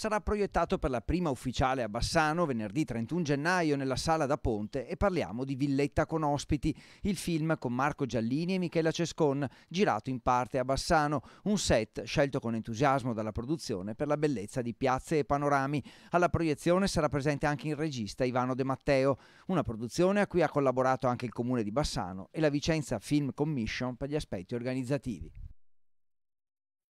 sarà proiettato per la prima ufficiale a Bassano venerdì 31 gennaio nella sala da Ponte e parliamo di Villetta con ospiti, il film con Marco Giallini e Michela Cescon, girato in parte a Bassano, un set scelto con entusiasmo dalla produzione per la bellezza di piazze e panorami. Alla proiezione sarà presente anche il regista Ivano De Matteo, una produzione a cui ha collaborato anche il comune di Bassano e la Vicenza Film Commission per gli aspetti organizzativi.